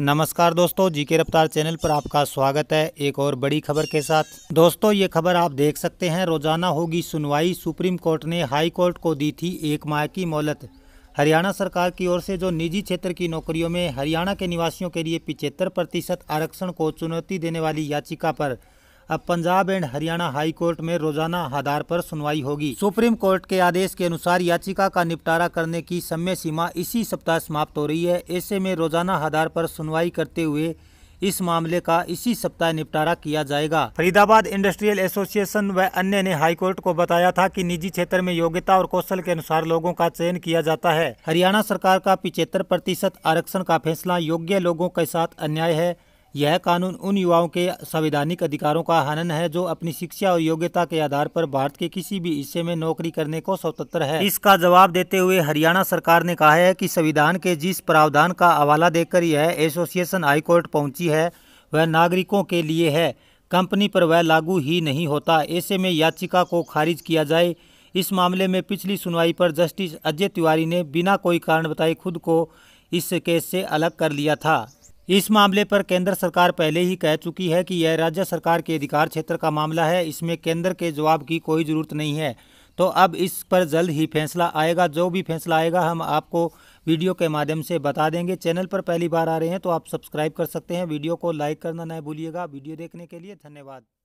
नमस्कार दोस्तों जी के रफ्तार चैनल पर आपका स्वागत है एक और बड़ी खबर के साथ दोस्तों ये खबर आप देख सकते हैं रोजाना होगी सुनवाई सुप्रीम कोर्ट ने हाई कोर्ट को दी थी एक माह की मोहलत हरियाणा सरकार की ओर से जो निजी क्षेत्र की नौकरियों में हरियाणा के निवासियों के लिए पिछहत्तर प्रतिशत आरक्षण को चुनौती देने वाली याचिका पर अब Punjab and Haryana High Court में रोजाना आधार पर सुनवाई होगी सुप्रीम कोर्ट के आदेश के अनुसार याचिका का निपटारा करने की समय सीमा इसी सप्ताह समाप्त हो रही है ऐसे में रोजाना आधार पर सुनवाई करते हुए इस मामले का इसी सप्ताह निपटारा किया जाएगा फरीदाबाद इंडस्ट्रियल एसोसिएशन व अन्य ने हाईकोर्ट को बताया था कि निजी क्षेत्र में योग्यता और कौशल के अनुसार लोगों का चयन किया जाता है हरियाणा सरकार का पिछहत्तर प्रतिशत आरक्षण का फैसला योग्य लोगों के साथ अन्याय है यह कानून उन युवाओं के संवैधानिक अधिकारों का हनन है जो अपनी शिक्षा और योग्यता के आधार पर भारत के किसी भी हिस्से में नौकरी करने को स्वतंत्र है इसका जवाब देते हुए हरियाणा सरकार ने कहा है कि संविधान के जिस प्रावधान का हवाला देकर यह एसोसिएशन हाईकोर्ट पहुंची है वह नागरिकों के लिए है कंपनी पर वह लागू ही नहीं होता ऐसे में याचिका को खारिज किया जाए इस मामले में पिछली सुनवाई पर जस्टिस अजय तिवारी ने बिना कोई कारण बताए खुद को इस केस से अलग कर लिया था इस मामले पर केंद्र सरकार पहले ही कह चुकी है कि यह राज्य सरकार के अधिकार क्षेत्र का मामला है इसमें केंद्र के जवाब की कोई ज़रूरत नहीं है तो अब इस पर जल्द ही फैसला आएगा जो भी फैसला आएगा हम आपको वीडियो के माध्यम से बता देंगे चैनल पर पहली बार आ रहे हैं तो आप सब्सक्राइब कर सकते हैं वीडियो को लाइक करना न भूलिएगा वीडियो देखने के लिए धन्यवाद